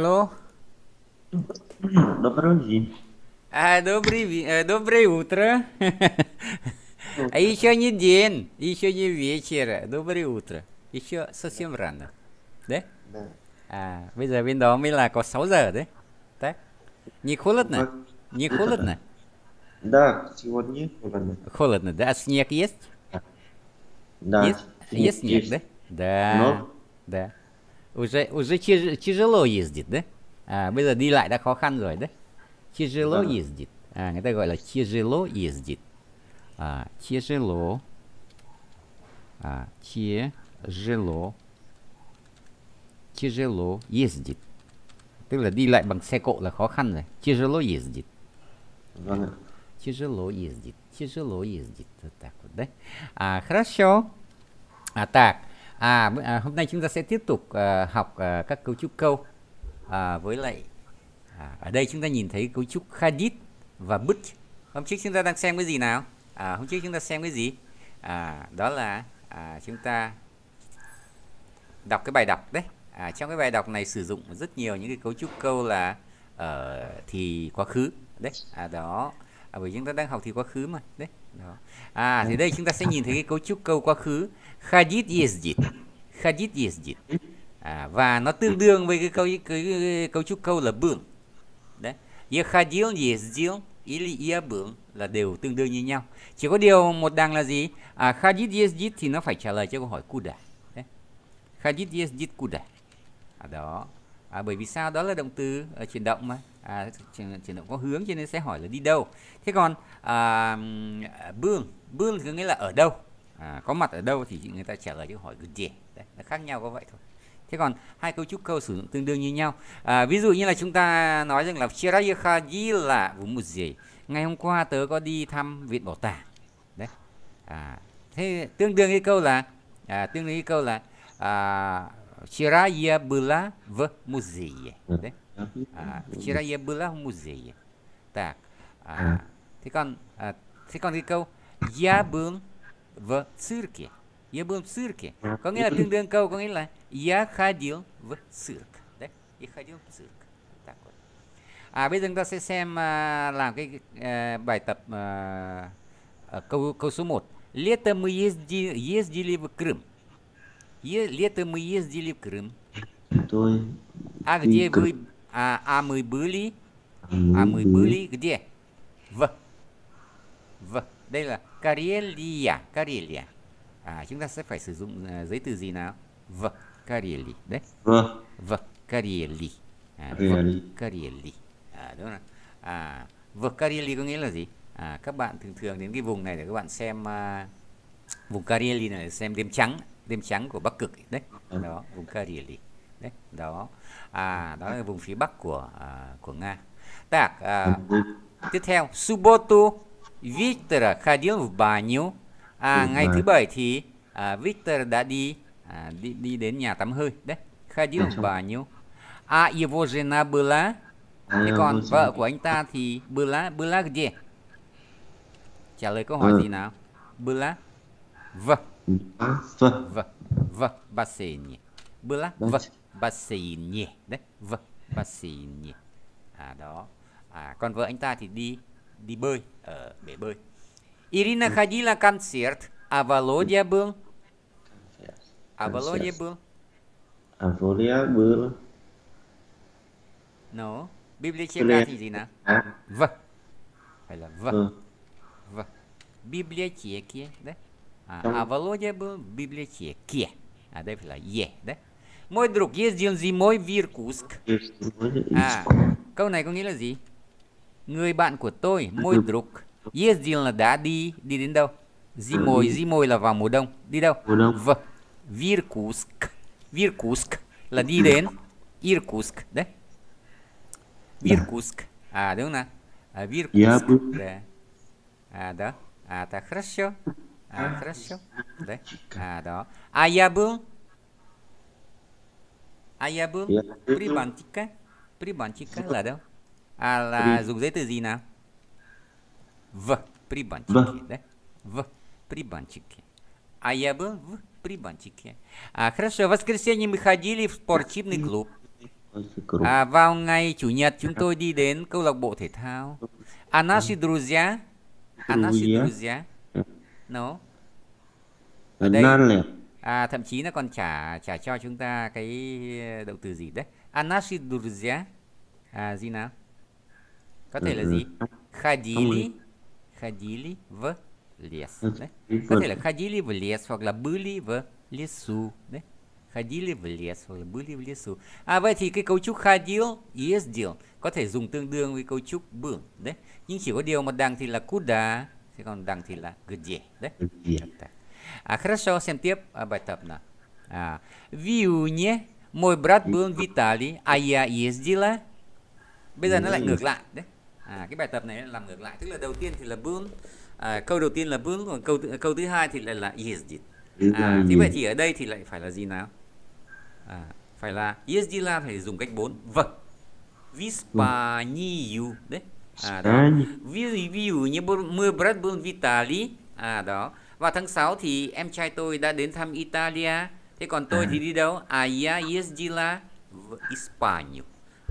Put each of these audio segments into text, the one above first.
Алло. Добрый день. А, добрый, э, доброе утро. А еще не день, еще не вечер. Доброе утро. Еще совсем рано. Да? Да. А, bây giờ bên đó mới да? Так? Не холодно? Ну, не холодно? Да, сегодня холодно. Холодно, да? А снег есть? Да. Есть, есть снег, есть. да? Да. Но... Да уже, уже тяжело ездит, да? А, bây giờ đi lại đã khó khăn rồi đấy. Тяжело да. ездит. À, а, người ta gọi là тяжело ездит. À, а, тяжело. À, а, тяжело. Тяжело ездит. Tức là đi lại bằng xe cộ là khó khăn rồi. Тяжело ездит. Vâng. Тяжело ездит. Тяжело ездит. Вот так вот, да? А, хорошо. А так, À, à, hôm nay chúng ta sẽ tiếp tục à, học à, các cấu trúc câu à, với lại à, ở đây chúng ta nhìn thấy cấu trúc Hadith và Butch. Hôm trước chúng ta đang xem cái gì nào? À, hôm trước chúng ta xem cái gì? À, đó là à, chúng ta đọc cái bài đọc đấy. À, trong cái bài đọc này sử dụng rất nhiều những cái cấu trúc câu là ở ờ, uh, thì quá khứ đấy. À, đó à, bởi chúng ta đang học thì quá khứ mà đấy. Đó. À thì dạ. đây chúng ta sẽ nhìn thấy cái cấu trúc câu quá khứ Khadid yezdit. Khadid yezdit. À, và nó tương đương với cái câu cái, cái, cái cấu trúc câu là bưởng. Đấy. Yekhadil yezdil ili bưởng là đều tương đương như nhau. Chỉ có điều một đằng là gì? À, Khadid yezdit thì nó phải trả lời cho câu hỏi kuda. Đấy. Khadid yezdit kuda. À, đó. À, bởi vì sao? Đó là động từ uh, chuyển động mà à, chuyển động có hướng cho nên sẽ hỏi là đi đâu thế còn à, bương bương có nghĩa là ở đâu à, có mặt ở đâu thì người ta trả lời câu hỏi good day Đấy, nó khác nhau có vậy thôi thế còn hai câu trúc câu sử dụng tương đương như nhau à, ví dụ như là chúng ta nói rằng là chirayakha di là vùng một gì ngày hôm qua tớ có đi thăm viện bảo tàng đấy à, thế tương đương cái câu là à, tương đương cái câu là à, chiraya bula v một gì đấy А, вчера я была в музее. Так. А, ты кон, а, ты кон câu я был в цирке. Я был в цирке. Có nghĩa là tương я ходил в цирк. Да? Я ходил в цирк. Так вот. А bây giờ chúng ta sẽ xem làm cái bài tập câu câu số 1. Лето мы ездили, ездили в Крым. Е, лето мы ездили в Крым. Той, а где вы А, а мы были? А мы были где? В. В. Đây là Karelia. Karelia. À, chúng ta sẽ phải sử dụng uh, giấy từ gì nào? V. Kareli. Đấy. V. V. Kareli. À, v. Kareli. À, đúng rồi. À, v. Kareli có nghĩa là gì? À, các bạn thường thường đến cái vùng này để các bạn xem uh, vùng Kareli này xem đêm trắng đêm trắng của Bắc Cực đấy ừ. đó vùng Kareli đấy đó à đó là vùng phía bắc của à, của nga так à, ừ. tiếp theo субботу Виктор ходил в à ừ, ngày thứ bảy thì à, Виктор đã đi à, đi đi đến nhà tắm hơi đấy ходил в A а его жена была thế còn vợ của anh ta thì была была где trả lời câu hỏi ừ. gì nào была в в в в бассейне была в бассейне, đấy, в бассейне. À đó. À còn vợ anh ta thì đi đi bơi ở bể bơi. Ирина ходила концерт, а Володя был А Володя был А Володя был No. Библиотека thì gì В. Phải в. В. Библиотеке, да? А, а Володя был в библиотеке. А đây phải е, да? Môi drugie gì môi Virkusk. À, câu này có nghĩa là gì? Người bạn của tôi, môi druk. Jezdil là đã đi, đi đến đâu? Zimoy, ừ. Zimoy là vào mùa đông. Đi đâu? Mùa đông. V. Vâng. Virkusk. Virkusk là đi đến. Irkusk. Đấy. Virkusk. À đúng nè. À, Virkusk. Да. А, да. А, так хорошо. А, хорошо. Да. А, да. А я был Aya bương, Pribantica. Pribantica là đâu? À là dùng giấy từ gì nào? В. Прибантики, да? В. Прибантики. А я был в Прибантике. А, хорошо, в воскресенье мы ходили в спортивный клуб. А, vào ngày Chủ nhật chúng tôi đi đến câu lạc bộ thể thao. А наши друзья? А наши друзья? No. Ở đây, à, thậm chí nó còn trả trả cho chúng ta cái ờ, động từ gì đấy anashidurja à, gì nào có thể là ừ, gì ừ. khadili khadili v лес ừ, có thể là khadili v лес hoặc là были v лесу đấy ходили в лес hoặc là были в лесу à vậy thì cái cấu trúc ходил ездил có thể dùng tương đương với cấu trúc был đấy nhưng chỉ có điều một đằng thì là куда thế còn đằng thì là где đấy А, à, хорошо, xem tiếp à, bài tập nào. А, в июне мой брат был в Италии, а я ездила. Bây giờ nó lại ngược lại đấy. À, cái bài tập này làm ngược lại, tức là đầu tiên thì là bương, à, câu đầu tiên là bương, còn câu câu thứ hai thì lại là ездит. À, thế vậy thì ở đây thì lại phải là gì nào? À, phải là ездила phải dùng cách 4. Vâng. Виспанию đấy. À, đó. Ví dụ như mưa brad bương Vitali. À đó. Và tháng 6 thì em trai tôi đã đến thăm Italia. Thế còn tôi à. thì đi đâu? À, ya la España.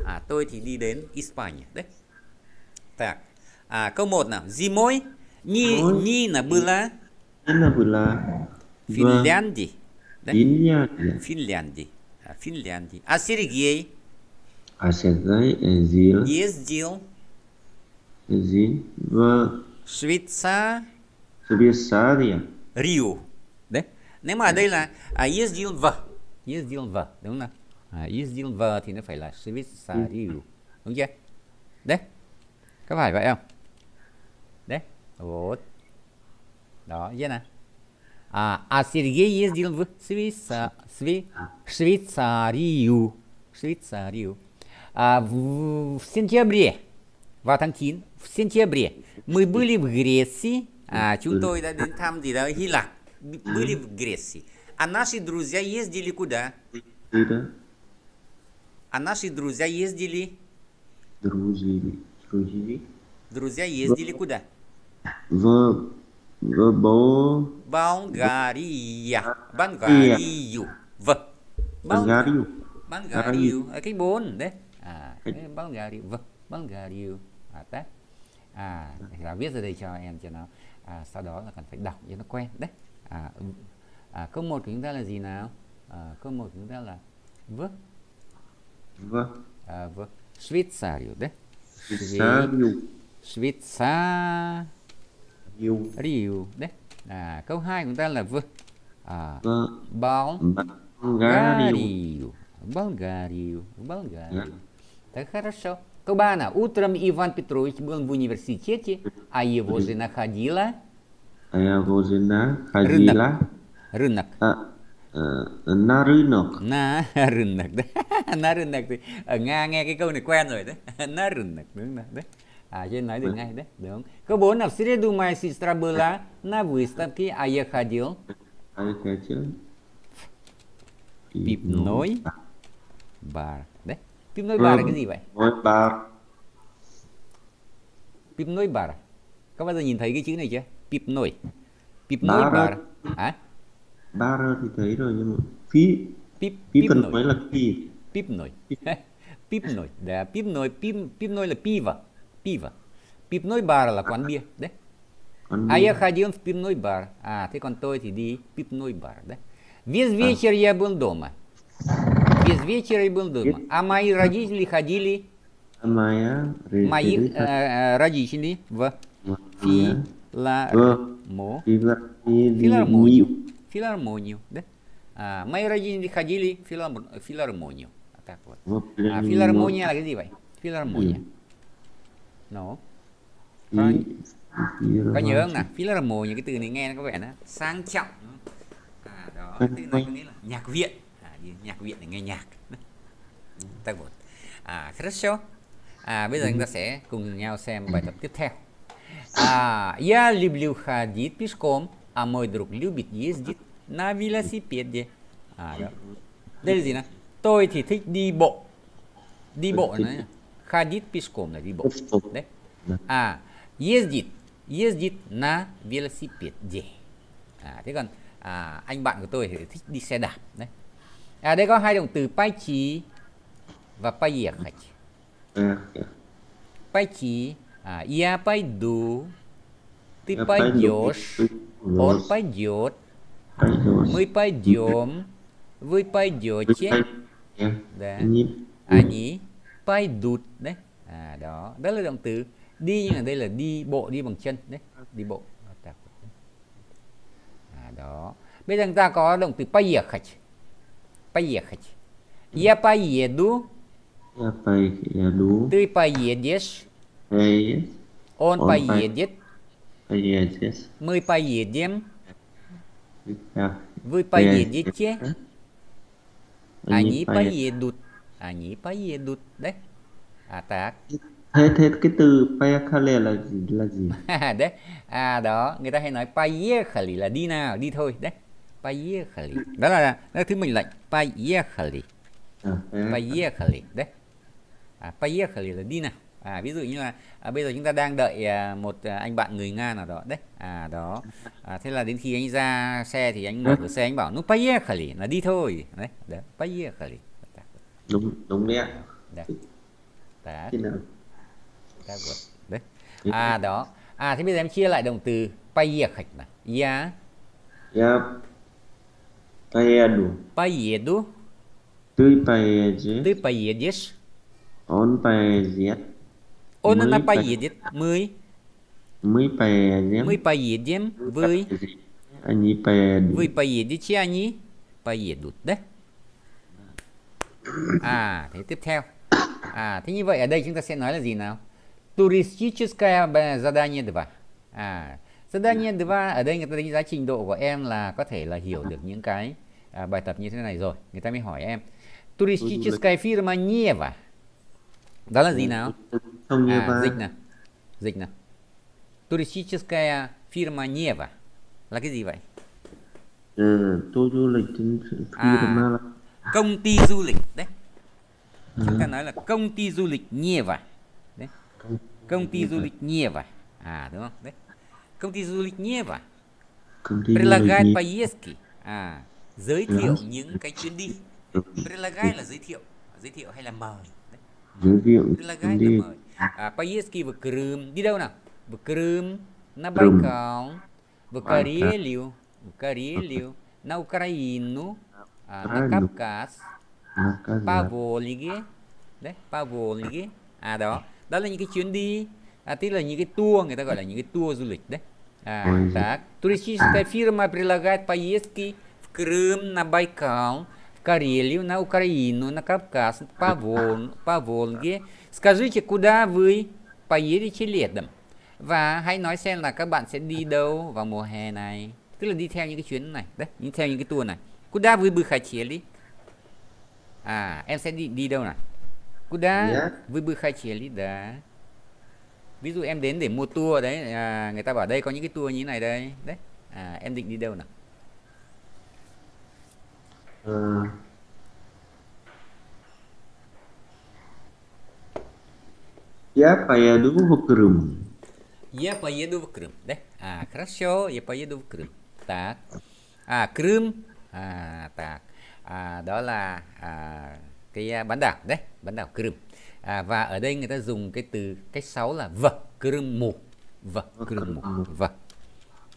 À, tôi thì đi đến España. Đấy. Так. À, câu 1 nào. Зимой ни ни на была Она была Финляндии. Да? Финляндия. Финляндии. А, Финляндии. А Сергей? А Сергей ездил. Ездил. Ездил в Швейцарию. Швейцария. Рио. Да? Нема đây là à, Yes Deal ездил в. Deal V. Đúng không? À, yes Deal V thì nó phải là Switzerland. Đúng chưa? Вот. Да, где на? А, а Сергей ездил в Свиса, Сви, Швейцарию. Швейцарию. А, в, в сентябре, в Атантин, в сентябре мы были в Греции, а, chúng tôi đã там, где, да, đó Hy были в Греции. А наши друзья ездили куда? Куда? А наши друзья ездили? Друзья, друзья. Друзья ездили в... куда? В, в Бо... Болгария. Болгарию. В. Болгарию. Болгарию. А cái bốn đấy. À, Болгарию. В. Болгарию. А tá. А, я viết ra đây cho em cho à, sau đó là cần phải đọc cho nó quen đấy à, à, câu một của chúng ta là gì nào à, câu một của chúng ta là vớ vớ à, vớ Швейцарию, да? Switzerland. Rio đấy. À, câu hai của ta là v. À, Bulgaria. Bulgaria. Bulgaria. Так хорошо. Câu утром Иван Петрович был в университете, а его жена ходила. А его жена ходила. Рынок. рынок. А, а, на рынок. На рынок, да. на рынок. Thì, ở Nga nghe cái câu này quen rồi đấy. на рынок, đúng rồi đấy. À, cho nói được ngay đấy. Đúng. Câu 4 là в среду моя сестра была на выставке, а я ходил. А я ходил. Пивной бар. Pim nối ừ. bar là cái gì vậy? Nối bar. Pim nối bar. À? Các bạn giờ nhìn thấy cái chữ này chưa? Pip nối. Pip nối bar. bar. Hả? Bar thì thấy rồi nhưng mà phí pip pip cần là pi. Pip nối. pip nối. Đã pip nối, pip pip nối là piva. Piva. Pip nối bar là quán bia, đấy. Ai Ая ходил в пивной бар. А, ты контой, иди пивной бар, да? Весь вечер я был дома. без вечера и был дома. А мои родители ходили... А моя... Мои э, родители в филармо... филармонию. Филармонию, да? А, мои родители ходили в филарм... филармонию. Так вот. А филармония, где Филармония. Ну. Con... Có nhớ không nào? Philharmonia cái từ này nghe nó có vẻ nó sang trọng. À, đó, từ này có nghĩa là nhạc viện. nhạc viện để nghe nhạc tăng một à хорошо à bây giờ chúng ta sẽ cùng nhau xem bài tập tiếp theo а, à, я люблю ходить пешком а мой друг любит ездить на велосипеде à, đó. đây là gì nè tôi thì thích đi bộ đi bộ này ходить пешком là đi bộ đấy à ездить ездить на велосипеде à thế còn à, anh bạn của tôi thì thích đi xe đạp đấy À đây có hai động từ pai chí và pai ехать. À. Pai chí, à, я пойду, ты пойдешь, он пойдет, мы пойдем, вы пойдете, да. они пойдут đấy. À đó, đó là động từ đi nhưng ở đây là đi bộ đi bằng chân đấy, đi bộ. À đó. Bây giờ chúng ta có động từ pai ехать. поехать. Я поеду. Я поеду. Ты поедешь. Поедет. Он, Он поедет. Поедет. Мы поедем. Я. Вы поедете. Я. Они, Они поедут. Они поедут, да? А так. Это thế cái từ поехали là là gì? да. À đó, người ta hay nói поехали là đi nào, đi thôi, đấy. Поехали. Да, да, да. Ты мой лань. Поехали. Поехали. Đấy. À, поехали là đi nào. À, ví dụ như là à, bây giờ chúng ta đang đợi à, một à, anh bạn người Nga nào đó đấy à đó à, thế là đến khi anh ra xe thì anh mở cửa xe anh bảo nó поехали là đi thôi đấy đấy поехали đúng đúng đấy ạ đấy đấy đấy à đó à thế bây giờ em chia lại động từ поехать này yeah dạ. yeah dạ. Поеду. Поеду. Ты поедешь. Ты поедешь. Он поедет. Он, Мы она поедет. По... Мы. Мы поедем. Мы поедем. Вы. Они поедут. Вы поедете, они поедут, да? А, thế tiếp theo. À, thế như vậy ở đây chúng ta sẽ nói Туристическое э, задание 2. À, а, rất đương dạ. nhiên thứ ba ở đây người ta đánh giá trình độ của em là có thể là hiểu được những cái à, bài tập như thế này rồi người ta mới hỏi em туристическая фирма Нева đó là gì dạ, nào à, dịch nào dịch nào туристическая фирма Нева là cái gì vậy ừ, tôi du lịch à, công ty du lịch đấy ừ. chúng ta nói là công ty du lịch Нева đấy công ty du lịch Нева à đúng không đấy Công ty du lịch Neva. Công ty Предлагает поездки. À, giới dạ. thiệu Đó. những cái chuyến đi. Предлагает dạ. là giới thiệu, giới thiệu hay là mời. Giới thiệu Предлагает là mời. À, поездки в Крым. Đi đâu nào? В Крым, на Байкал, в Карелию, в Карелию, на Украину, à, на Кавказ, по Волге, đấy, по Волге. À đó, đó là những cái chuyến đi à, tức là những cái tour người ta gọi là những cái tour du lịch đấy à, так туристическая фирма предлагает поездки в Крым на Байкал в Карелию на Украину на Кавказ по, Вол, по Волге скажите куда вы поедете летом và hãy nói xem là các bạn sẽ đi đâu vào mùa hè này tức là đi theo những cái chuyến này đấy đi theo những cái tour này куда вы бы хотели à em sẽ đi đi đâu này куда yeah. Dạ. вы бы хотели да ví dụ em đến để mua tour đấy à, người ta bảo đây có những cái tour như thế này đây đấy à, em định đi đâu nào ừ. Я поеду в Крым. Я поеду в Крым, да? А, хорошо, я поеду в Крым. Так. À, Crimea. À, так. À, đó là à, cái à, bán đảo đấy, bán đảo Crimea à, và ở đây người ta dùng cái từ cách sáu là vật krm mục vật krm mục vật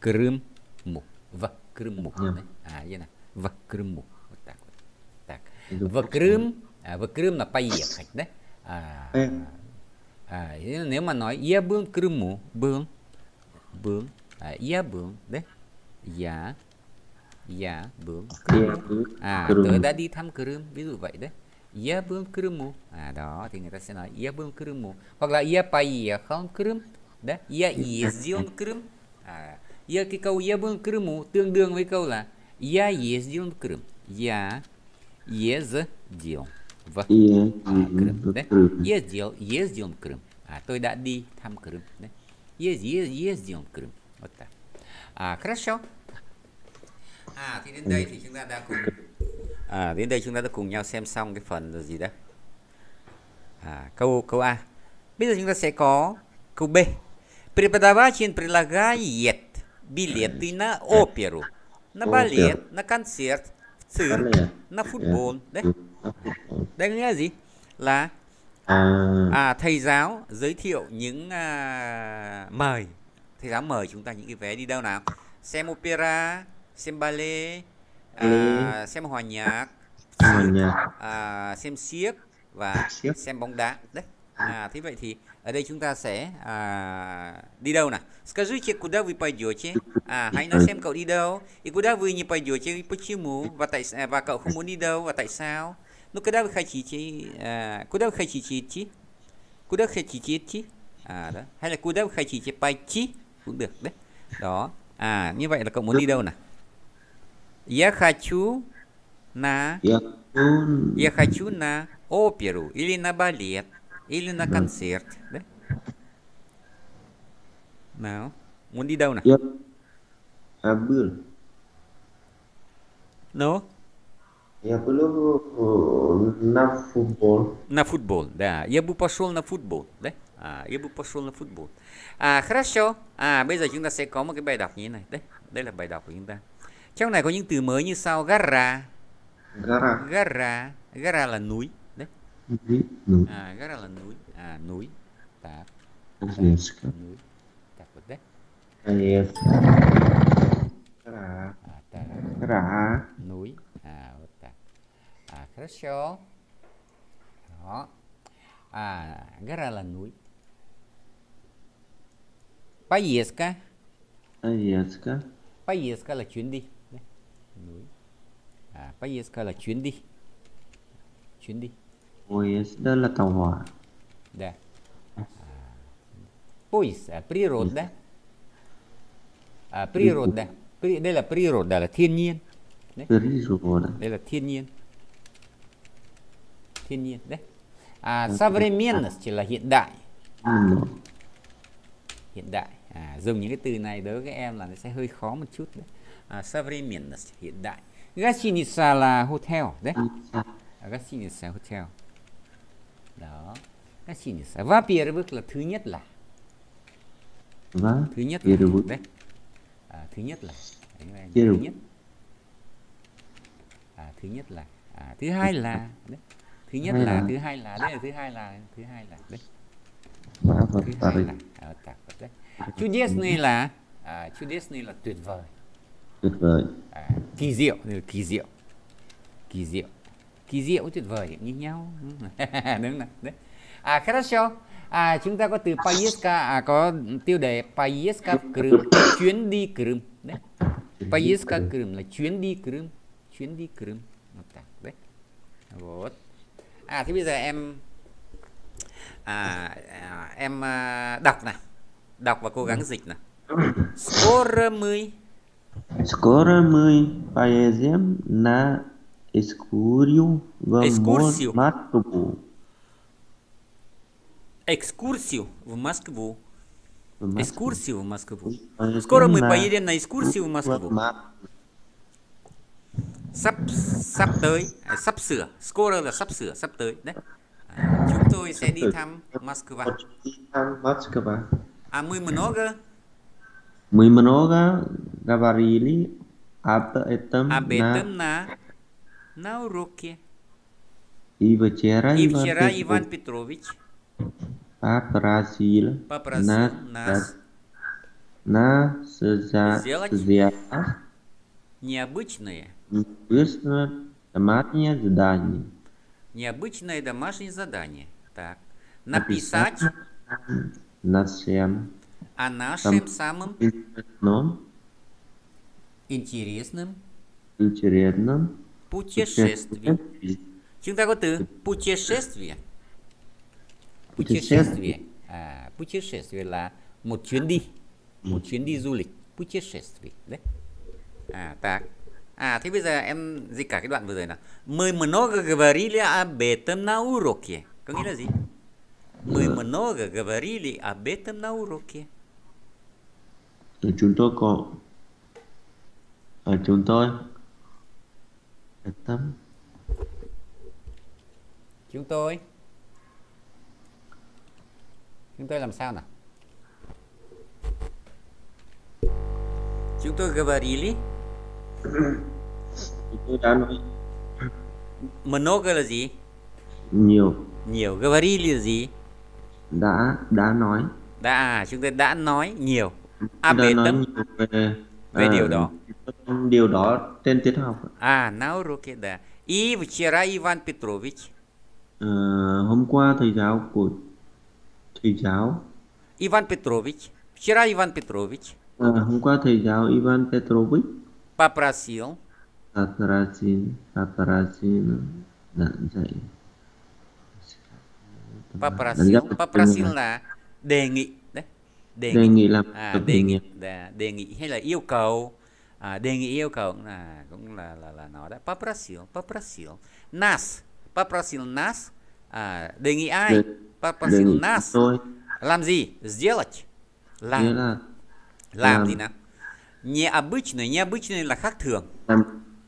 krm mục vật krm mục à vậy nè vật krm mù так так vật krm à, vật krm là bay поехать đấy à, à, nếu mà nói yếm был в Крыму bướm был à, я был đấy я я bướm à tôi đã đi thăm Crimea ví dụ vậy đấy Я был в Крыму. А, да, ты не Тасина. Я был в Крыму. Когда я поехал в Крым, да, я ездил в Крым. А, я кикал, я был в Крыму. Tương đương với câu là я ездил в Крым. Я ездил в а, Крым. Да? Ездил, ездил в Крым. А, то да, đi там Крым. Да? Ездил, ездил в Крым. Вот так. А, хорошо. А, thì đến đây thì chúng ta à, đến đây chúng ta đã cùng nhau xem xong cái phần là gì đó à, câu câu A bây giờ chúng ta sẽ có câu B преподаватель предлагает билеты на оперу на балет на концерт в цирк на футбол đấy ừ. Ừ. đây có nghĩa là gì là à. à, thầy giáo giới thiệu những à, mời thầy giáo mời chúng ta những cái vé đi đâu nào xem opera xem ballet à, xem hòa nhạc à, hòa à, xem siếc và à, siếc. xem bóng đá đấy à. à thế vậy thì ở đây chúng ta sẽ à, đi đâu nào скажите куда вы пойдете à hãy nói xem cậu đi đâu и куда вы не пойдете почему và tại và cậu không muốn đi đâu và tại sao ну когда вы хотите à, куда вы хотите идти куда вы хотите идти à đó hay là куда вы хотите пойти cũng được đấy đó à như vậy là cậu muốn đi đâu nào Я хочу на... Я, я хочу на оперу или на балет или на концерт. Да? Nào, muốn đi đâu Я... был. Ну? Я был э, на футбол. На футбол, да. Я бы пошел на футбол, да? À, а, я бы пошел на футбол. А хорошо. А, bây giờ chúng ta sẽ có một cái bài đọc như thế này. Đấy, đây là bài đọc của chúng ta. trong này có những từ mới như sau gara gara gara gara là núi đấy núi à, gara là núi à núi так Конечно. núi так вот да конечно гора gara núi à вот так à хорошо đó à gara là núi поездка поездка поездка là chuyến đi núi à поездка là chuyến đi chuyến đi поезда là tàu hỏa да поезд à, природа à, природа à, Pri, đây là природа là thiên nhiên đấy. природа à? đây là thiên nhiên thiên nhiên đấy à, современность à, chỉ là hiện đại hiện đại à, dùng những cái từ này đối với các em là nó sẽ hơi khó một chút đấy à, современность hiện đại гостиница là hotel đấy à, гостиница à. à, hotel đó гостиница và первых là thứ nhất là và thứ nhất là đấy à, thứ nhất là đấy, thứ nhất à, thứ nhất là à, thứ hai là đấy. thứ nhất là thứ hai là đấy là thứ hai là thứ hai là đấy thứ hai là à, так, đấy. чудесный là à, чудесный là tuyệt vời tuyệt vời à, kỳ diệu kỳ diệu kỳ diệu kỳ diệu tuyệt vời như nhau đúng rồi đấy à хорошо à chúng ta có từ поездка à có tiêu đề поездка в chuyến đi Крым đấy поездка в là chuyến đi Крым chuyến đi Крым đấy вот à thì bây giờ em à, à em à, đọc này đọc và cố gắng dịch này скоро мы Escora, mãe, paesia, na escurio, vamos Excursio. Matvo. Excursio, в Москву. Экскурсию в Москву. Скоро мы поедем на экскурсию в Москву. Sắp, sắp tới, sắp sửa, скоро là sắp sửa, sắp tới đấy. À, chúng tôi sẽ đi мы много? Мы много говорили об этом, об этом на... на, на уроке. И вчера, и вчера Иван Петрович попросил, попросил нас, нас, нас за, сделать за, необычное, необычное домашнее задание. Необычное домашнее задание. Так. Написать, написать на всем о нашем самом, самом интересным, интересным путешествии. Chúng ta có путешествие. Путешествие. À, путешествие là một chuyến đi, một chuyến đi du lịch. Путешествие đấy. À, а, так. А thế bây giờ em dịch cả cái đoạn vừa rồi nào. Мы много говорили об этом на уроке. Có nghĩa là gì? Мы много говорили об этом на уроке. Chúng tôi có ở chúng tôi tâm chúng tôi chúng tôi làm sao nào chúng tôi говорили tôi đã nói много là gì nhiều nhiều говорили là gì đã đã nói đã chúng à, tôi đã nói nhiều à, đã nói tâm nhiều về, về à, điều ờ, đó điều đó tên tiết học à nào rồi да и вчера Иван Петрович hôm qua thầy giáo của thầy giáo Ivan Petrovich вчера Иван Петрович à, hôm qua thầy giáo Ivan Petrovich попросил попросил попросил dạy попросил попросил là đề nghị đấy đề, đề nghị, nghị làm à, đề nghị đề nghị hay là yêu cầu à, đề nghị yêu cầu cũng là cũng là là là nó đã paprasil paprasil nas paprasil nas à, đề nghị ai paprasil nas tôi. làm gì сделать làm là, làm, làm gì nào необычное необычное là khác thường làm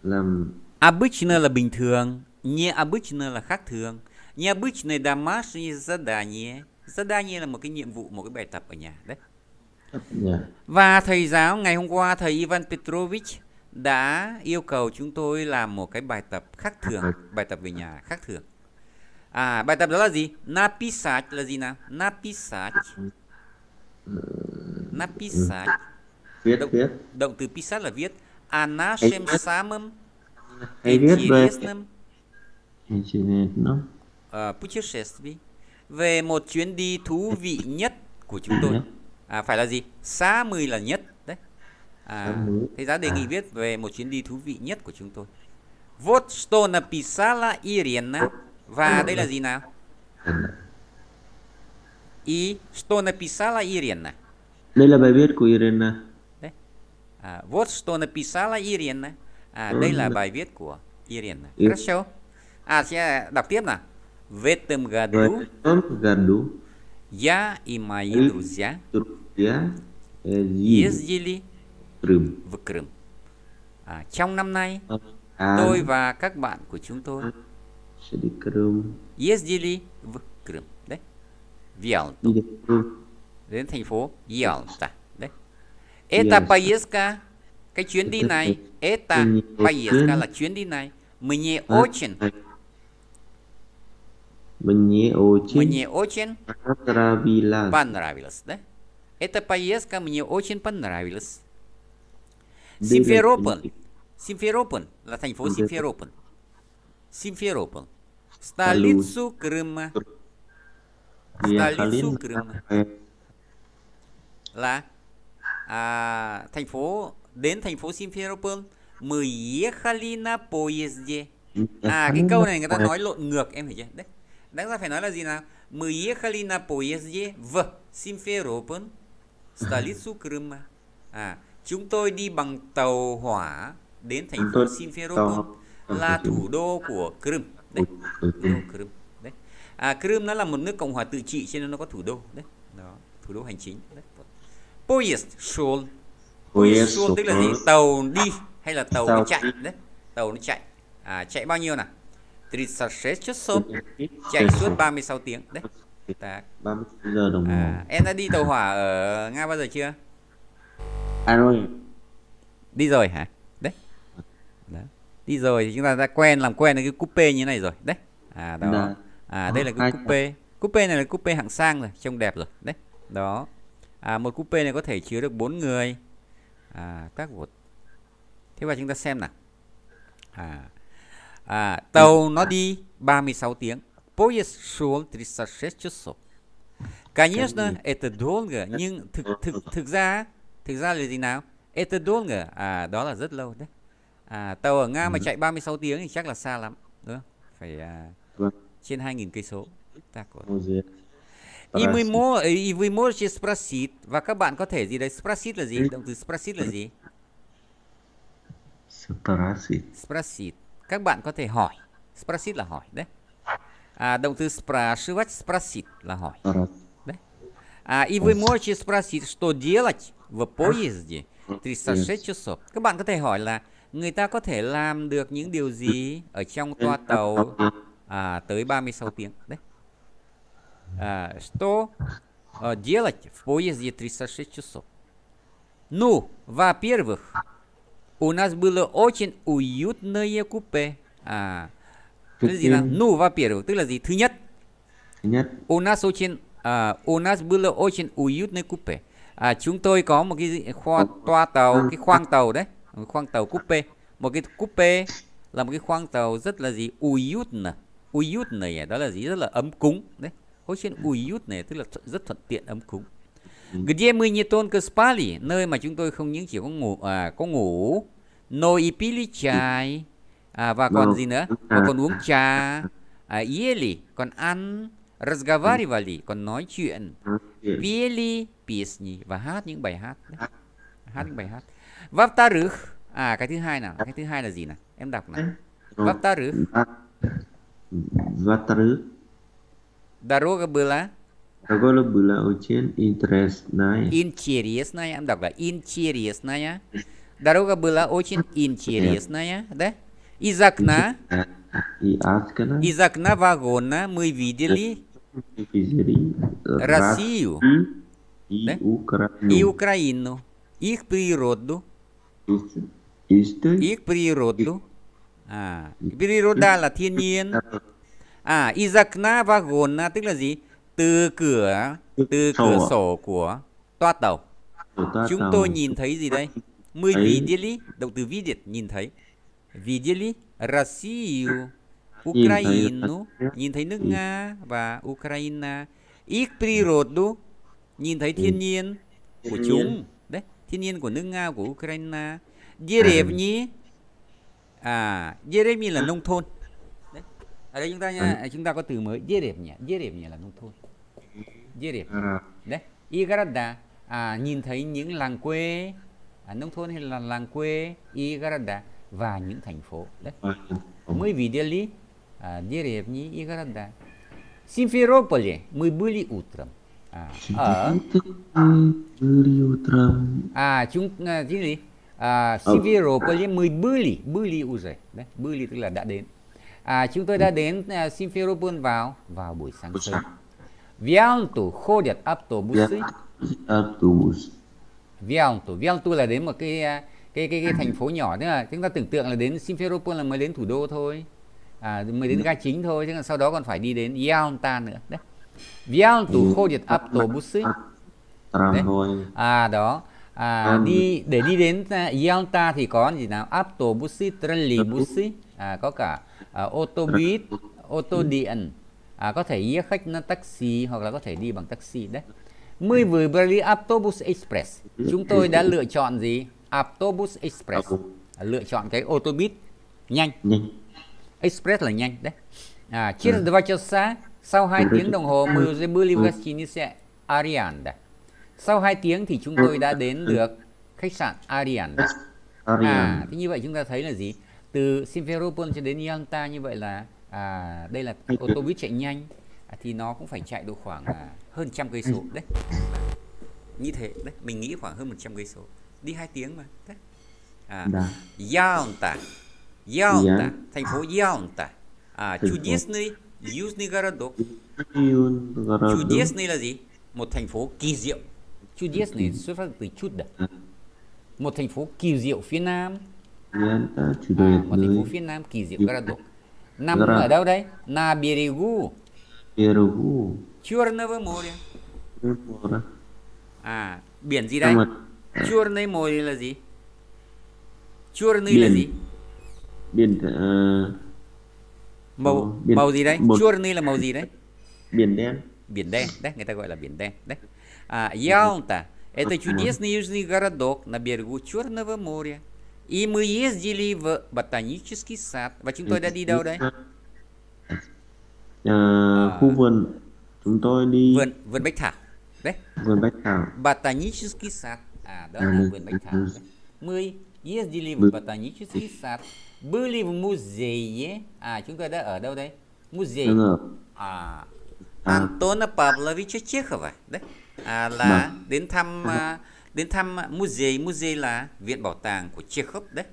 làm обычно là bình thường необычно là khác thường необычное домашнее задание задание là một cái nhiệm vụ một cái bài tập ở nhà đấy Dạ. Và thầy giáo ngày hôm qua thầy Ivan Petrovich đã yêu cầu chúng tôi làm một cái bài tập khác thường, bài tập về nhà khác thường. À, bài tập đó là gì? Napisat là gì nào? Napisat. Napisat. Viết, động, viết. Động từ pisat là viết. Ana shem samым. Интересным. Интересным. Путешествий. Về một chuyến đi thú vị nhất của chúng tôi. Dạ à, phải là gì xá mươi là nhất đấy à, thế giá đề nghị à. viết về một chuyến đi thú vị nhất của chúng tôi vốt sto napisala irina và đây là gì nào i что написала Ирина. Đây là bài viết của irena Đấy. À, вот что написала Ирина. À, vâng. đây là bài viết của Irina. Хорошо. À, sẽ đọc tiếp nào. В этом году. В Я и мои э, друзья, друзья э, ездили Крым. в Крым. А trong năm nay, à, tôi và các bạn của chúng tôi ездили в Крым. Да, в Ялту. Đến thành phố Ялта. Да, Это поездка, cái chuyến đi này, это поездка là chuyến đi này. Мне а, очень а, мне очень... Мне очень... Понравилось. Понравилось, да? Эта поездка мне очень понравилась. Симферополь. Симферополь. Латаньфо Симферополь. Симферополь. Столицу Крыма. Столицу Крыма. Là à, thành phố đến thành phố Simferopol мы ехали на поезде. А, cái câu này người ta nói lộn ngược em hiểu chưa? Đấy. Đáng ra phải nói là gì nào? Мы ехали на поезде в Симферополь, столицу Крыма. À, chúng tôi đi bằng tàu hỏa đến thành phố Симферополь, là thủ đô của Крым. Đấy, thủ đô Crimea. Đấy. À, Крым nó là một nước Cộng hòa tự trị cho nên nó có thủ đô. Đấy, đó, thủ đô hành chính. Đấy. Poyes Shol. Poyes Shol tức là gì? Tàu đi hay là tàu nó chạy đấy. Tàu nó chạy. À chạy bao nhiêu nào? 36 часов chạy suốt 36 tiếng đấy так. 30 giờ đồng hồ à, em đã đi tàu hỏa ở Nga bao giờ chưa à rồi đi rồi hả đấy đó. đi rồi thì chúng ta đã quen làm quen với cái coupe như này rồi đấy à đó dạ. à đây là cái coupe coupe này là coupe hạng sang rồi trông đẹp rồi đấy đó à, một coupe này có thể chứa được 4 người à, các vột thế và chúng ta xem nào à à, tàu nó đi 36 tiếng поезд шел 36 часов конечно это долго nhưng thực thực thực ra thực ra là gì nào это долго à đó là rất lâu đấy à, tàu ở nga mà chạy 36 tiếng thì chắc là xa lắm đúng không phải à, vâng. trên 2.000 cây số так вот. И мы и вы можете спросить, và các bạn có thể gì đây? спросить là gì? Động từ спросить là gì? Спросить. Спросить các bạn có thể hỏi sprasit là hỏi đấy à, động từ спрашивать спросить là hỏi ờ. đấy à, и вы можете спросить что делать в поезде 36 часов các bạn có thể hỏi là người ta có thể làm được những điều gì ở trong toa tàu à, tới 36 tiếng đấy à, что делать в поезде 36 часов ну во-первых У нас было очень уютное купе. À, Thực cái gì là ну, во-первых, tức là gì? Thứ nhất. Thứ nhất. У нас очень uh, у нас было очень уютное купе. À, chúng tôi có một cái khoa ờ. toa tàu, cái ờ. khoang tàu đấy, một khoang tàu coupe. Một cái coupe là một cái khoang tàu rất là gì? Уютно. Уютное, đó là gì? Rất là ấm cúng đấy. Очень уютное tức là rất thuận tiện ấm cúng. Ừ. Где мы не только спали, nơi mà chúng tôi không những chỉ có ngủ à có ngủ Noi pili chai à, và còn gì nữa và còn uống trà à, ели còn ăn разговаривали còn nói chuyện пели песни và hát những bài hát hát những bài hát во-вторых à cái thứ hai nào cái thứ hai là gì nào em đọc nào во-вторых во-вторых дорога была Дорога была очень интересная. Интересная, em đọc là интересная. Дорога была очень интересная, да? Из окна, а, из окна вагона мы видели э, э, Россию и, да? Украину. и Украину, их природу, их природу, а, природа là thiên а, из окна вагона, ты là gì? Từ cửa, từ cửa sổ của toa tàu. Chúng tôi Мы Ấy. видели, động từ видит, nhìn thấy. Видели Россию, Украину, nhìn thấy nước Nga và Ukraine. Их природу, nhìn thấy thiên nhiên của chúng. Đấy, thiên nhiên của nước Nga, của Ukraine. Деревни, à, деревни là nông thôn. Đấy. Ở đây chúng ta nha, à, chúng ta có từ mới деревня, деревня là nông thôn. Деревня. À. Đấy. И города, à, nhìn thấy những làng quê ở à, nông thôn hay là làng quê Igarada và những thành phố đấy мы видели деревни и города Симферополе мы были утром à, à ở à chúng uh, à, chính gì à, Симферополе мы были были уже đấy были tức là đã đến à, chúng tôi đã ừ. đến uh, Симферополь vào vào buổi sáng sớm Vialto ходят автобусы автобусы Vieng tổ Vieng tu là đến một cái à, cái cái, cái thành phố nhỏ thế là chúng ta tưởng tượng là đến Simferopol là mới đến thủ đô thôi à, mới đến ừ. ga chính thôi chứ sau đó còn phải đi đến Yalta nữa đấy Vieng tu ừ. khô diệt ập tổ bus à, đấy à đó à, đi để đi đến à, Yalta thì có gì nào áp tổ bus trelli busi, à, có cả ô tô ừ. buýt ô tô điện à, có thể ghé khách nó taxi hoặc là có thể đi bằng taxi đấy Mới vừa đi Autobus Express ừ. Chúng tôi đã ừ. lựa chọn gì? Autobus Express à, Lựa chọn cái ô tô bít nhanh Express là nhanh đấy à, Через два часа Sau 2 ừ. tiếng đồng hồ Мы уже были в гостинице Арианда Sau 2 tiếng thì chúng tôi đã đến được khách sạn Arianda À, thế như vậy chúng ta thấy là gì? Từ Simferopol cho đến Yalta như vậy là à, đây là ô tô bít chạy nhanh À, thì nó cũng phải chạy độ khoảng là hơn trăm cây số đấy như thế đấy mình nghĩ khoảng hơn 100 cây số đi hai tiếng mà đấy à dạ. Yaonta Yaonta dạ. thành phố Yaonta à Chudesny Yuzny Garadok Chudesny là gì một thành phố kỳ diệu Chudesny ừ. xuất phát từ Chuda dạ. một thành phố kỳ diệu phía nam à, một thành phố phía nam kỳ diệu Garadok nằm ở đâu đấy Nabirigu Перу. Черного моря. Моря. À, biển gì đây? Черное море là gì? Черный biển. là gì? Biển uh... màu biển, màu gì đấy? Một... Черный là màu gì đấy? Biển đen. Biển đen, đấy người ta gọi là biển đen, đấy. À, Ялта это чудесный южный городок на берегу Черного моря. И мы ездили в ботанический сад. Và chúng tôi đã đi đâu đây? à, khu vườn chúng tôi đi vườn vườn bách thảo đấy vườn bách thảo botaniический сад à đó à, là vườn bách thảo мы ездили в ботанический сад были в музее à chúng tôi đã ở đâu đây музей vâng à Антона Павловича Чехова đấy à, là Bà. Vâng. đến thăm vâng à, đến thăm музей музей là viện bảo tàng của Chekhov đấy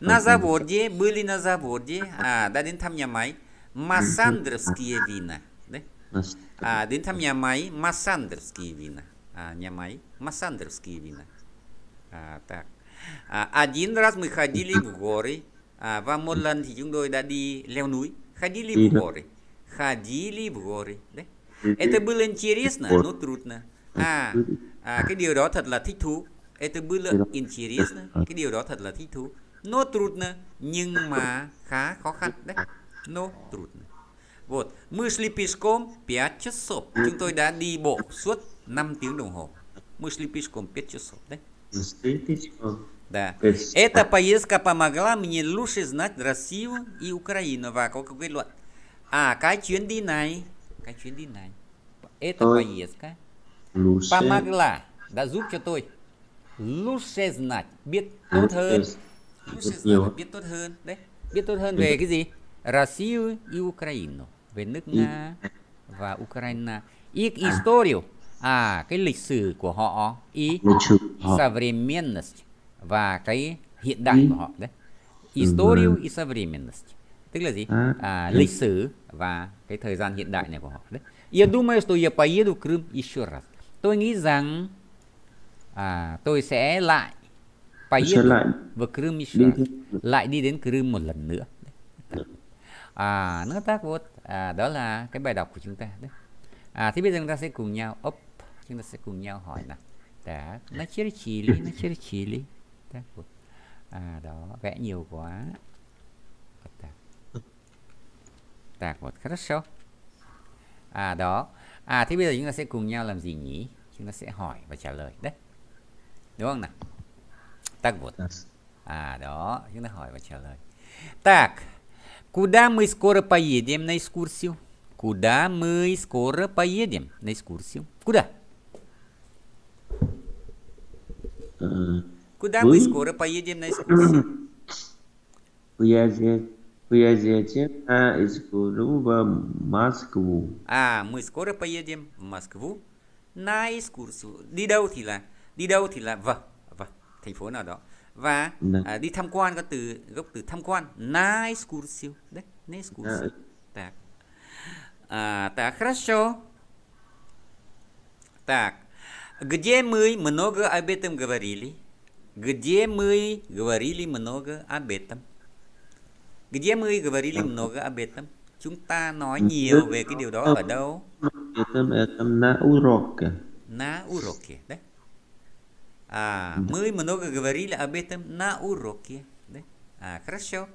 на заводе были на заводе à đã đến thăm nhà máy массандровские вина. Да? А, đến thăm nhà máy массандровские вина. А, nhà máy массандровские вина. А, так. À, а, один раз мы ходили в горы, а, và một lần thì chúng tôi đã đi leo núi. Ходили в горы. Ходили в горы. Да? Это было интересно, но трудно. а, а, cái điều đó thật là thích thú. Это было интересно. Cái điều đó thật là thích thú. Но трудно, nhưng mà khá khó khăn. Đấy но ну, трудно. Вот, мы шли пешком 5 часов. Chúng tôi đã đi bộ suốt 5 tiếng đồng hồ. Мы шли пешком 5 часов, да? Да. Эта поездка помогла мне лучше знать Россию и Украину và có kết luận. À, cái chuyến đi này, cái chuyến đi này, эта поездка помогла, да, giúp cho tôi лучше знать, biết tốt hơn, lучше знать, biết tốt hơn, đấy, biết tốt hơn về cái gì? Россию и Украину về nước Nga và Ukraine и историю à cái lịch sử của họ и современность và cái hiện đại của họ đấy историю и современность tức là gì à, lịch sử và cái thời gian hiện đại này của họ đấy я думаю что я поеду в Крым еще раз tôi nghĩ rằng à, tôi sẽ lại поеду в Крым еще раз lại đi đến Крым một lần nữa à nó tác vô à, đó là cái bài đọc của chúng ta đấy à thì bây giờ chúng ta sẽ cùng nhau up chúng ta sẽ cùng nhau hỏi nào đã nó chết chỉ lý nó chết chỉ lý tác vô à đó vẽ nhiều quá tạc một rất sâu à đó à thì bây giờ chúng ta sẽ cùng nhau làm gì nhỉ chúng ta sẽ hỏi và trả lời đấy đúng không nào tác vụt à đó chúng ta hỏi và trả lời tác Куда мы скоро поедем на экскурсию? Куда мы скоро поедем на экскурсию? Куда? Куда мы скоро поедем на экскурсию? Поедем, поедете на экскурсию в Москву. А, мы скоро поедем в Москву на экскурсию. Đi đâu thì là, đi đâu thì в, в, thành phố và Đấy. đi tham quan có từ gốc từ tham quan на экскурсию да на экскурсию так а, так хорошо так где мы много об этом говорили где мы говорили много об этом где мы говорили много об этом chúng ta nói nhiều về cái điều đó ở đâu на уроке на уроке đấy а, да. Мы много говорили об этом на уроке. Да? А, хорошо.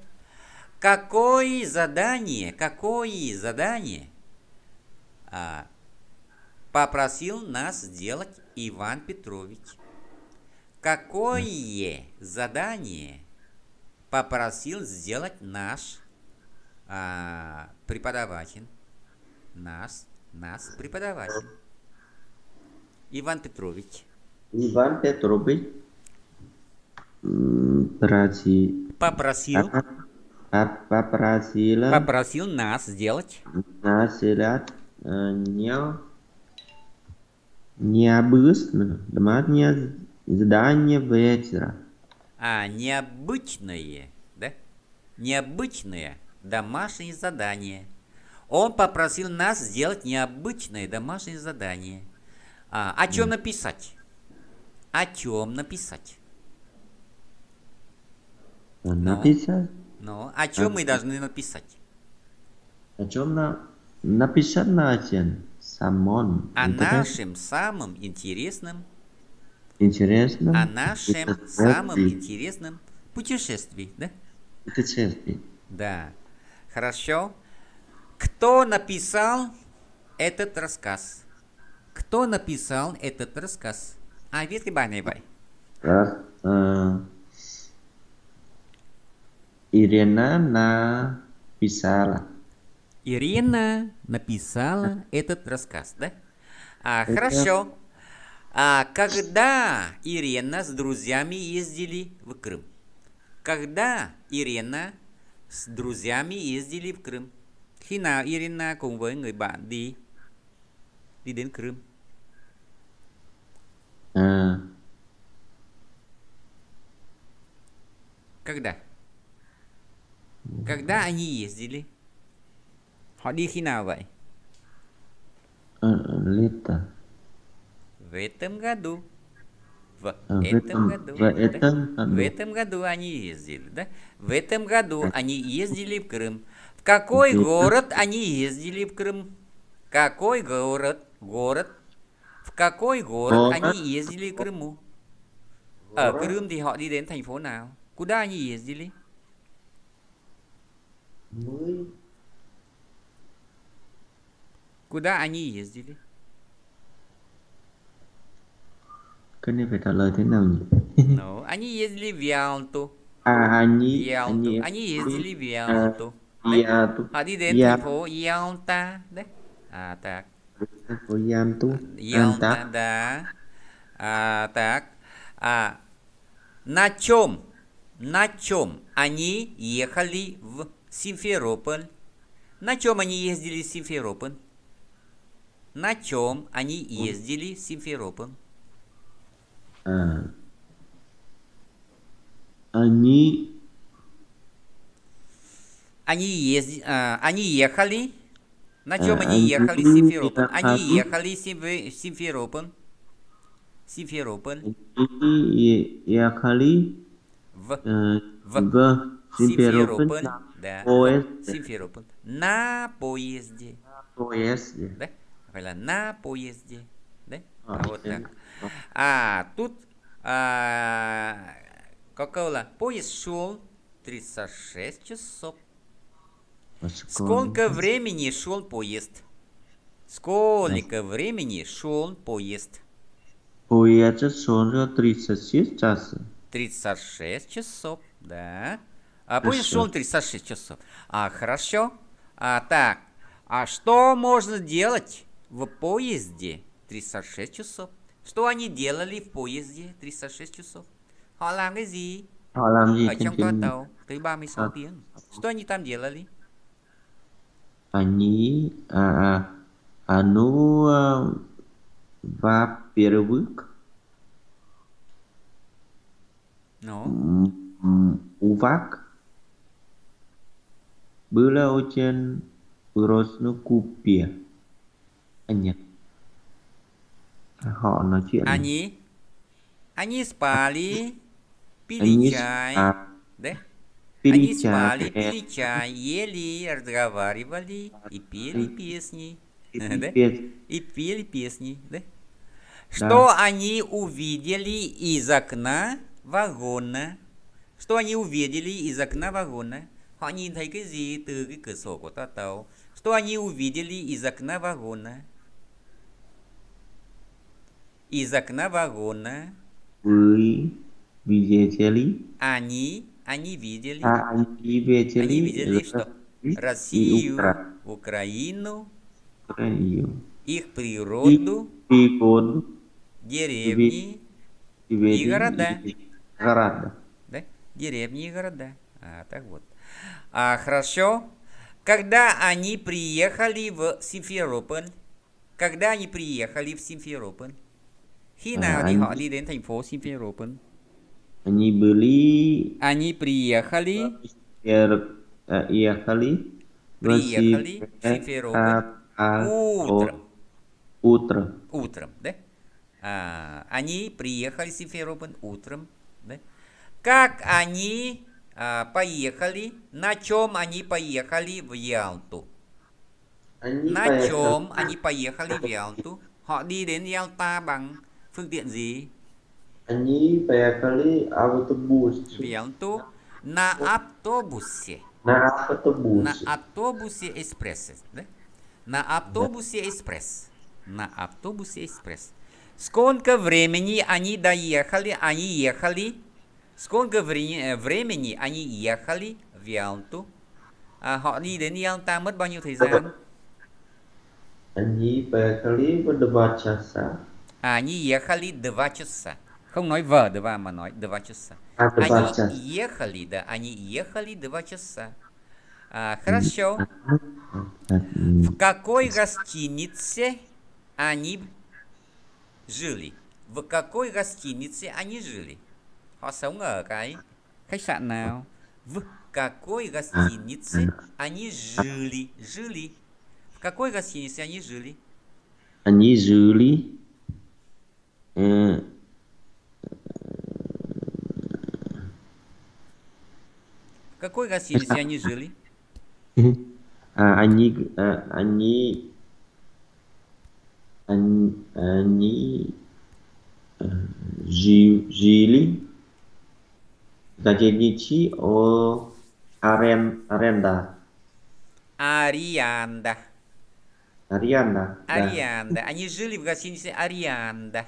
Какое задание, какое задание а, попросил нас сделать Иван Петрович? Какое задание попросил сделать наш а, преподаватель? Нас, нас преподаватель. Иван Петрович. Іван Петрович просил... Попросил. А, а, попросила... Попросил нас сделать... Нас сделать э, не... Необычно. Домашнее задание вечера. А, необычное, да? Необычное домашнее задание. Он попросил нас сделать необычное домашнее задание. А, о чем написать? о чем написать? Написать? Ну, о чем а... мы должны написать? О чем на... написать на один? Самом. О интерес... нашем самом интересном. Интересном. О нашем самом интересном путешествии, да? Путешествии. Да. Хорошо. Кто написал этот рассказ? Кто написал этот рассказ? Ai viết cái bài này vậy? Các uh, Ирина написала. Ирина написала этот рассказ, да? А, Хорошо. А когда Ирина с друзьями ездили в Крым? Когда Ирина с друзьями ездили в Крым? Хина nào Irina cùng với người bạn đi đi đến Крым? Когда они ездили? Họ э, Лето. В этом году. В, а, в этом, году. В этом, да? в этом году они ездили, да? В этом году они ездили в Крым. В какой город они ездили в Крым? Какой город? Город. В какой город, город. они ездили в Крыму? Ở э, Крым thì họ đi Куда они ездили? Мы... Куда они ездили? Cái này phải trả lời они ездили в Ялту. À, а, они... Они, ездили в Ялту. À, Ялту. Они đến thành phố Ялта. А, так. Thành phố Ялту. Ялта, да. А, так. А, на чем, на чем они ехали в Симферополь. На чем они ездили в Симферополь? На чем они ездили в Симферополь? Э, они... Они, езд... Э, они ехали... На э, чем они ехали в Симферополь? Они ехали в Симферополь. Симферополь. Они ехали в... в... Симферополь. да. поезде. Симферополь. На поезде. На поезде. Да? Правильно, на поезде. Да? А, вот так. А тут а, какого поезд шел 36 часов. А сколько времени шел поезд? Сколько времени шел поезд? Поезд шел 36 часов. 36 часов, да. А, будешь внутрь, Саши, часов. А, хорошо. А, так, а что можно делать в поезде 36 часов? Что они делали в поезде 36 часов? Họ làm cái gì? Họ làm gì Ở trong toa Что они там делали? Они, а, а, а ну, а, во-первых, ну, увак. вас было очень грустно купе. А нет. Họ nói chuyện. Они, они спали, пили они чай. Сп... Да? Пили они спали, пили чай, ели, разговаривали и пели песни. И, да? и пели песни. Да? Что они увидели из окна вагона? Что они увидели из окна вагона? Họ nhìn thấy cái gì từ cái cửa sổ của toa tàu? Что они увидели из окна вагона? Из окна вагона. Вы видели? Они, они видели. А, они видели. Они видели что? Россию, Украину, Украину, их природу, и деревни и, и, и города. Да? Деревни и города. А, так вот. А, хорошо. Когда они приехали в Симферополь? Когда они приехали в Симферополь? Khi а, они... thì họ đi đến thành phố Симферополь? Они были... Они приехали... Э, приехали... Приехали в Симферополь. А, утро. Утро. Утром, да? А, они приехали в Симферополь утром, да? Как они а, поехали. На чем они поехали в Ялту? Они на поехали. чем они поехали в Ялту? Họ đi đến Ялта bằng phương tiện gì? Они поехали автобусом. В Ялту на автобусе. На автобусе. На автобусе экспресс, да? На автобусе экспресс. На автобусе экспресс. Сколько времени они доехали? Они ехали Сколько э, времени они ехали в Ялту? À, а họ đi đến Ялта mất bao nhiêu Они поехали в два часа. А, они ехали два часа. Хомной nói два, mà два часа. А, они часа. ехали, да, они ехали два часа. А, хорошо. В какой гостинице они жили? В какой гостинице они жили? họ sống ở cái khách sạn nào в какой гостинице они жили жили в какой гостинице они жили они жили э, в какой гостинице они жили они они они они жили Задельничи о арен, аренда. Арианда. Арианда. Арианда. Они жили в гостинице Арианда.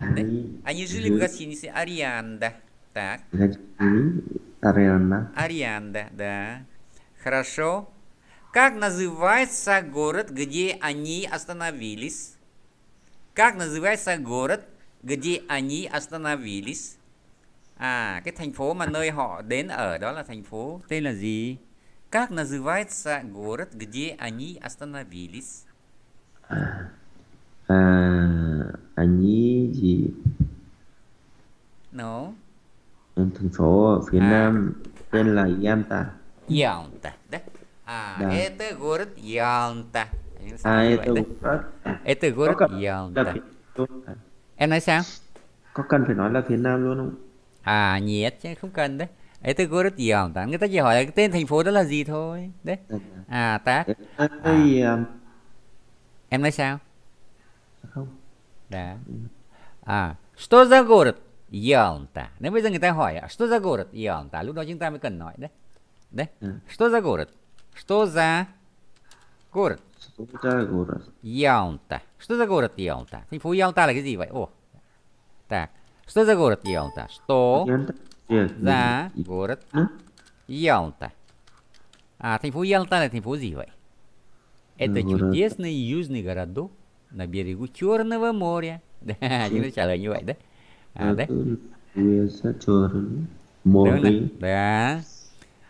Они, жили, жили в гостинице Арианда. Так. Арианда. Арианда, да. Хорошо. Как называется город, где они остановились? Как называется город, где они остановились? à cái thành phố mà nơi họ đến ở đó là thành phố tên là gì как называется город где они остановились они gì no ờ, thành phố ở phía à. nam tên là Yanta Yanta đấy à да. это город Ялта à это город это город Ялта em nói sao có cần phải nói là phía nam luôn không à nhiệt chứ không cần đấy ấy tôi có rất nhiều ta người ta chỉ hỏi là tên thành phố đó là gì thôi đấy ừ. à tá à. à. em nói sao không đã. Ừ. à что за город Ялта nếu bây giờ người ta hỏi что за город Ялта lúc đó chúng ta mới cần nói đấy đấy что за город что за город Ялта что за город Ялта thành phố Ялта là cái gì vậy ồ так Что за город Ялта? Что за город а? Ялта? А, тимфу Ялта, Тайфу Зивай. Это ну, чудесный южный городок на берегу Черного моря. Да, не начало, не вай, да? А, да? Море. Да.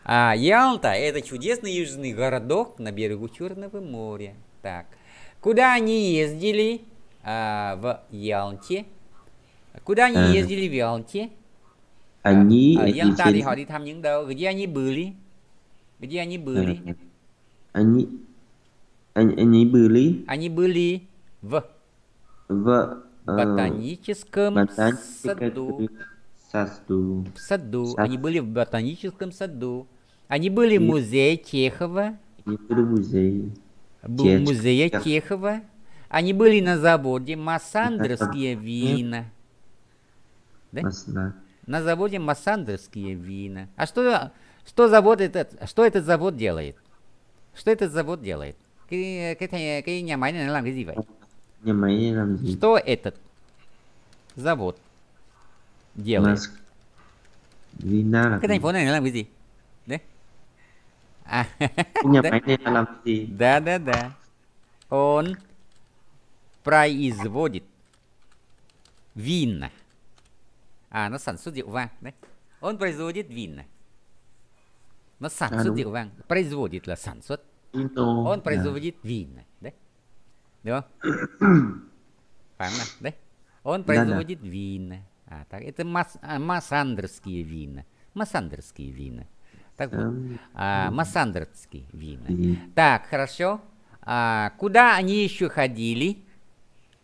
А Ялта – это чудесный южный городок на берегу Черного моря. Так, куда они ездили а, в Ялте? Куда они а. ездили в Ялте? Они... А, Ялтали, họ đi thăm Где они были? Где они были? Они... Они, они были... Они были в... В... Ботаническом, саду. саду. В саду. Они были в ботаническом саду. Они были в музее Чехова. Они были в музее. Был музея Чехова. Они были на заводе Массандровские вина. Да? да. На заводе массандровские вина. А что, что, завод этот, что этот завод делает? Что этот завод делает? Что этот завод делает? Вина. Cái thành phố này nó làm cái gì? Đấy. À. Nhà máy này làm gì? Да, да, да. Он производит вина а, nó sản xuất rượu vang đấy он производит вина nó sản à, xuất rượu vang производит là sản xuất Ito. он производит yeah. вина đấy đúng không phải không đấy он производит да, да. вина так это мас, масандерские вина Масандерские вина так вот а, массандерские вина так хорошо а, куда они еще ходили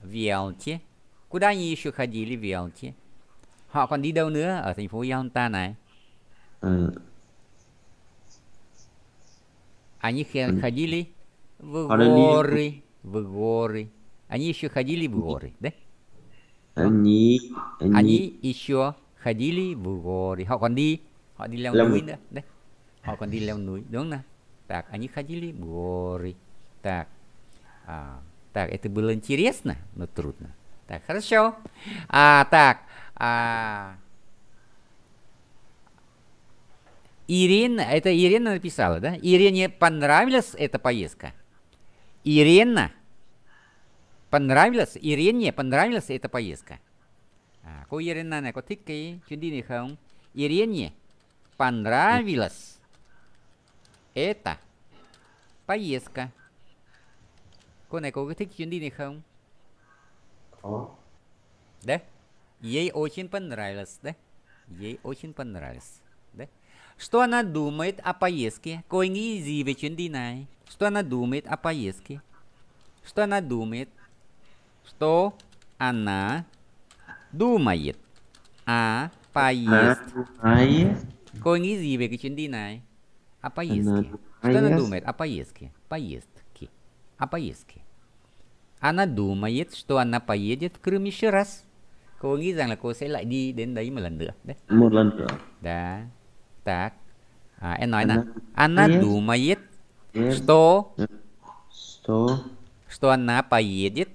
в Ялте куда они еще ходили в Ялте họ còn đi đâu nữa ở thành phố Yonta này ừ. они ходили в горы в горы они еще ходили в горы да они они еще ходили в горы họ còn đi họ đi leo Lâm. núi nữa đấy họ còn đi leo núi đúng không так они ходили в горы так а, так это было интересно но трудно так хорошо а так А... Ирина, это Ирина написала, да? Ирине понравилась эта поездка? Ирина? Понравилась? Ирине понравилась эта поездка? À, а, Ирина Irina này có thích cái chuyến Ирине понравилась эта поездка. Cô này cô có thích chuyến đi này Да? Ей очень понравилось, да? Ей очень понравилось, да? Что она думает о поездке? Cô nghĩ gì về Что она думает о поездке? Что она думает? Что она думает о поездке? Cô nghĩ gì về cái О поездке. Что она думает о поездке? Поездки. О поездке. Она думает, что она поедет в Крым еще раз. cô nghĩ rằng là cô sẽ lại đi đến đấy một lần nữa đấy một lần nữa đã ta à, em nói nào ana dumayet sto sto sto ana payedit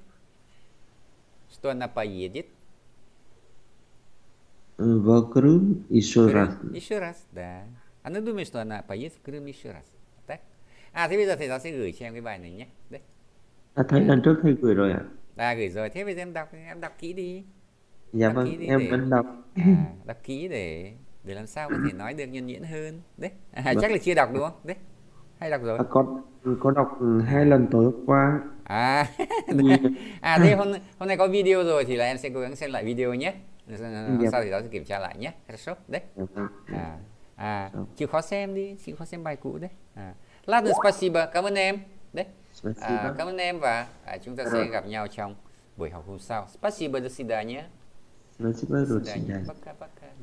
sto ana payedit в Крым еще раз. Еще раз, да. Она думает, что она поедет в Крым еще раз. Так? À, thế bây giờ thầy giáo sẽ gửi cho em cái bài này nhé. Đấy. À, thấy lần trước thầy gửi rồi ạ. À? à, gửi rồi. Thế bây giờ em đọc, em đọc kỹ đi dạ đăng vâng em vẫn đọc à, đọc kỹ để để làm sao có thể nói được nhuần nhuyễn hơn đấy à, dạ vâng. chắc là chưa đọc đúng không đấy hay đọc rồi à, con có đọc ừ, hai lần tối qua à à thế hôm hôm nay có video rồi thì là em sẽ cố gắng xem lại video nhé dạ. Vâng. sau thì đó sẽ kiểm tra lại nhé хорошо đấy dạ vâng. à, à dạ vâng. chịu khó xem đi chịu khó xem bài cũ đấy à ладно спасибо cảm ơn em đấy à, cảm ơn em và à, chúng ta sẽ gặp nhau trong buổi học hôm sau спасибо до свидания Ну, типа, До свидания. Пока-пока.